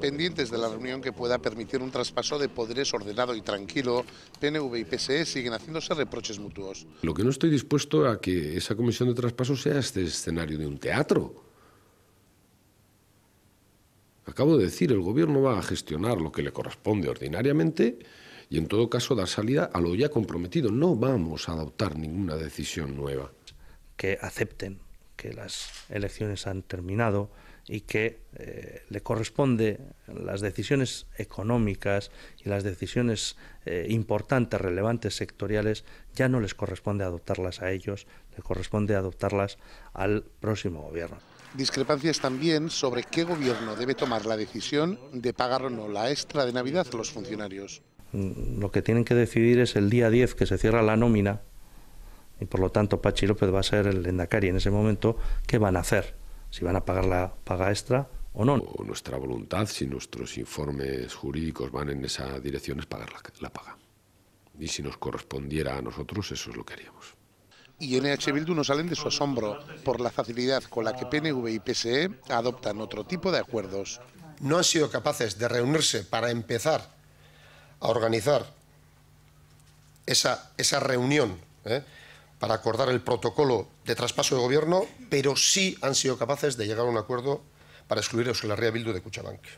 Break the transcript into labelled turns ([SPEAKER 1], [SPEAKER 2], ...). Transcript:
[SPEAKER 1] Pendientes de la reunión que pueda permitir un traspaso de poderes ordenado y tranquilo, PNV y PSE siguen haciéndose reproches mutuos.
[SPEAKER 2] Lo que no estoy dispuesto a que esa comisión de traspaso sea este escenario de un teatro. Acabo de decir, el gobierno va a gestionar lo que le corresponde ordinariamente y en todo caso dar salida
[SPEAKER 3] a lo ya comprometido. No vamos a adoptar ninguna decisión nueva. Que acepten que las elecciones han terminado, y que eh, le corresponde las decisiones económicas y las decisiones eh, importantes, relevantes, sectoriales, ya no les corresponde adoptarlas a ellos, le corresponde adoptarlas al próximo gobierno.
[SPEAKER 1] Discrepancias también sobre qué gobierno debe tomar la decisión de pagar o no la extra de Navidad a los funcionarios.
[SPEAKER 3] Mm, lo que tienen que decidir es el día 10 que se cierra la nómina y por lo tanto Pachi López va a ser el Endacari en ese momento, ¿qué van a hacer? si van a pagar la paga extra o no. nuestra voluntad,
[SPEAKER 2] si nuestros informes jurídicos van en esa dirección, es pagar la, paga. Y si nos correspondiera a nosotros, eso es lo que haríamos
[SPEAKER 1] y NH Bildu nos salen de su asombro
[SPEAKER 4] por la facilidad con la que PNV y PSE adoptan otro tipo de acuerdos. No han sido capaces de reunirse para empezar a organizar esa, esa reunión ¿eh? para acordar el protocolo de traspaso de gobierno, pero sí han sido capaces de llegar a un acuerdo para excluir a Euskal Herria de Cuchabanque.